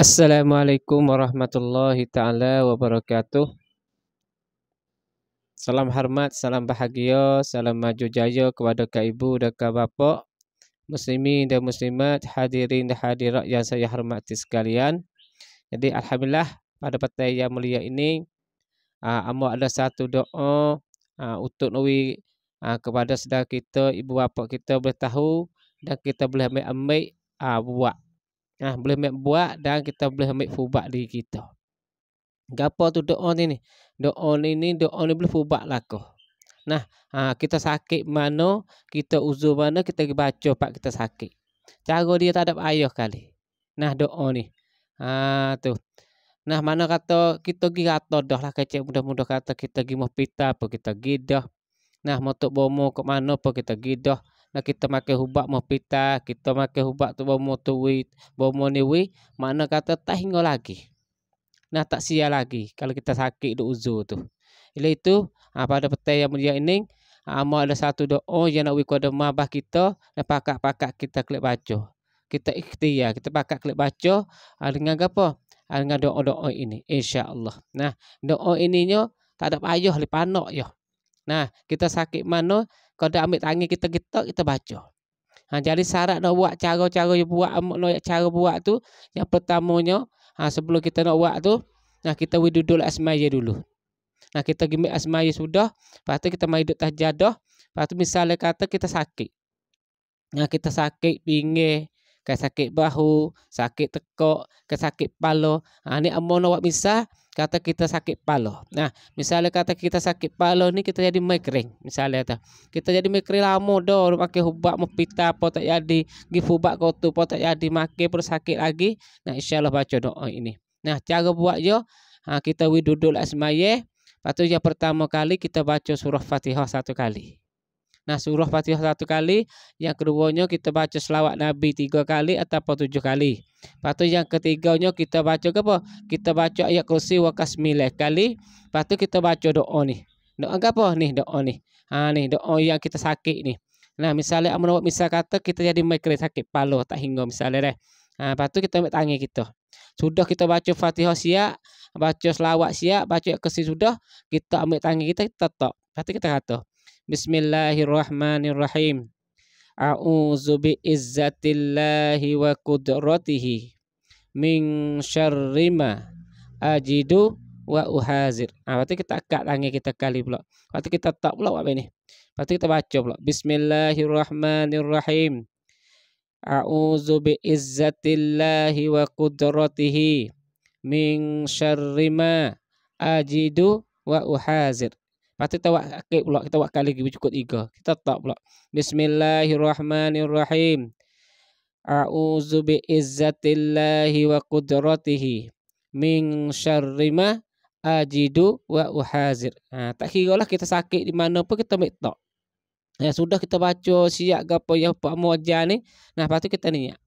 Assalamualaikum warahmatullahi taala wabarakatuh. Salam hormat, salam bahagia, salam maju jaya kepada kak ibu dan kak bapa, muslimin dan muslimat, hadirin dan hadirat yang saya hormati sekalian. Jadi alhamdulillah pada petang yang mulia ini aa ah, ada satu doa aa, ah, untuk nui aa, ah, kepada saudara kita, ibu bapa kita boleh tahu dan kita boleh ambil, ambil aa, buat Nah, boleh ambil buat dan kita boleh ambil fubak diri kita. Gapo tu doa ni ni? Doa ni ni, doa ni boleh fubak lah kau. Nah, ha, kita sakit mana, kita uzur mana, kita baca pak kita sakit. Cara dia tak ada ayah kali. Nah, doa ni. Ha, tu. Nah, mana kata kita pergi kata dah lah kecil mudah-mudah kata kita pergi hospital apa kita pergi dah. Nah, motok bomo ke mana apa kita pergi Nah kita makan hubak mau pita, kita makan hubak tu bawa tuwi, bawa niwi, mana kata tak hingga lagi. Nah tak sia lagi kalau kita sakit duk uzur tu. Ila itu ha, pada petai yang mulia ini, ha, ada satu doa oh, yang nak wiku mabah kita, dan pakak-pakak kita klik baca. Kita ikhtiar, kita pakak klik baca ah, ha, dengan apa? Ha, dengan doa-doa ini, insya Allah. Nah, doa ininya tak ada payah, lipanok ya. Nah, kita sakit mana, kalau dah ambil tangan kita getok, kita baca. Ha, jadi syarat nak buat cara-cara yang buat, nak cara buat tu, yang pertamanya, ha, sebelum kita nak buat tu, nah kita duduk asmaya dulu. Nah kita gimik asmaya sudah, lepas tu kita main duduk tajadah, lepas tu misalnya kata kita sakit. Nah kita sakit pinggir, ke sakit bahu, sakit tekok, ke sakit palo. Ha, ni amal nak buat misal, kata kita sakit palo. Nah, misalnya kata kita sakit palo ni kita jadi migrain. Misalnya tu. Kita jadi migrain lama do, pakai ubat mepita apa tak jadi, gi hubak kotu tu apa tak jadi, makin pun sakit lagi. Nah, insyaallah baca doa ini. Nah, cara buat yo, ha, kita wi duduklah semaye. Patu yang pertama kali kita baca surah Fatihah satu kali. Nah surah Fatihah satu kali, yang keduanya kita baca selawat Nabi tiga kali atau tujuh kali. Lepas tu yang ketiganya kita baca ke apa? Kita baca ayat kursi wa milih kali. Lepas tu kita baca doa ni. Doa ke apa? Ni doa ni. Ha, ni doa yang kita sakit ni. Nah misalnya amun awak misal kata kita jadi mikir sakit palo tak hingga misalnya deh. Ha, lepas tu kita ambil tangan kita. Sudah kita baca Fatihah siap, baca selawat siap, baca kursi sudah, kita ambil tangan kita, kita tetap. Lepas tu kita kata, Bismillahirrahmanirrahim. A'udzu bi'izzatillahi wa qudratihi min syarri ma ajidu wa uhazir. Ah, berarti kita akak tangan kita kali pula. Berarti kita tak pula apa ini. Berarti kita baca pula. Bismillahirrahmanirrahim. A'udzu bi'izzatillahi wa qudratihi min syarri ma ajidu wa uhazir. Lepas tu tawak akhir pula. Kita tawakkan lagi bercukup tiga. Kita tak pula. Bismillahirrahmanirrahim. A'udzu bi'izzatillahi wa kudratihi. Min syarrimah ajidu wa uhazir. Ha, tak kira lah kita sakit di mana pun kita ambil tak. Ya, ha, sudah kita baca siap ke ya Pak Muja ni. Nah, lepas tu kita niat.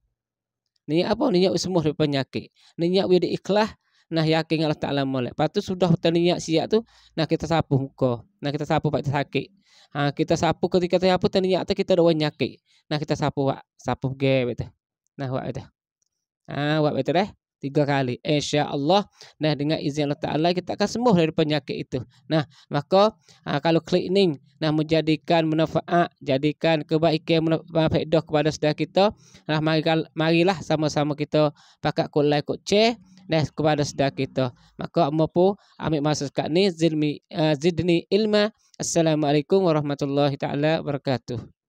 Niat apa? Niat semua daripada penyakit. Niat dia ikhlas nah yakin Allah Taala molek. Patu sudah terniat siak tu, nah kita sapu muka. Nah kita sapu pak sakit. Ha, kita sapu ketika tu apa terniat tu kita dah nyakit. Nah kita sapu wak, sapu ge betul. Nah wak itu. Ha, wak betul deh. Tiga kali. Insya Allah. Nah, dengan izin Allah Ta'ala kita akan sembuh dari penyakit itu. Nah, maka Ah kalau cleaning. Nah, menjadikan manfaat. Jadikan kebaikan manfaat kepada saudara kita. Nah, marilah sama-sama kita pakai kulai kucing nah kepada sedar kita. Maka apa pun ambil masa sekat ni eh, zidni ilma. Assalamualaikum warahmatullahi taala wabarakatuh.